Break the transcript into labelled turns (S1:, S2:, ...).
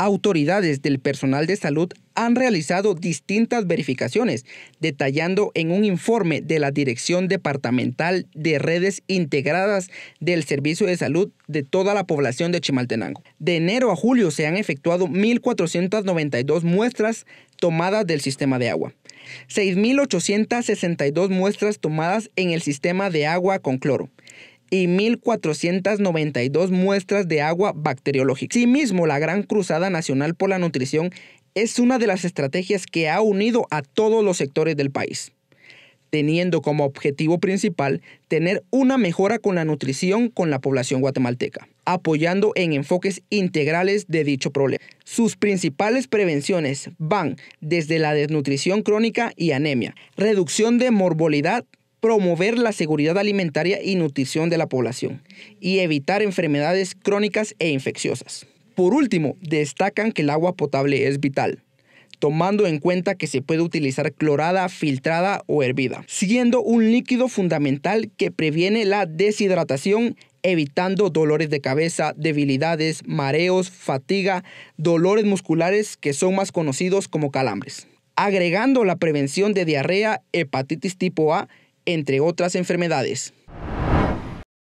S1: autoridades del personal de salud han realizado distintas verificaciones, detallando en un informe de la Dirección Departamental de Redes Integradas del Servicio de Salud de toda la población de Chimaltenango. De enero a julio se han efectuado 1.492 muestras tomadas del sistema de agua, 6.862 muestras tomadas en el sistema de agua con cloro, y 1.492 muestras de agua bacteriológica. Asimismo, la Gran Cruzada Nacional por la Nutrición es una de las estrategias que ha unido a todos los sectores del país, teniendo como objetivo principal tener una mejora con la nutrición con la población guatemalteca, apoyando en enfoques integrales de dicho problema. Sus principales prevenciones van desde la desnutrición crónica y anemia, reducción de morbilidad promover la seguridad alimentaria y nutrición de la población y evitar enfermedades crónicas e infecciosas. Por último, destacan que el agua potable es vital, tomando en cuenta que se puede utilizar clorada, filtrada o hervida, siendo un líquido fundamental que previene la deshidratación, evitando dolores de cabeza, debilidades, mareos, fatiga, dolores musculares que son más conocidos como calambres agregando la prevención de diarrea, hepatitis tipo A entre otras enfermedades.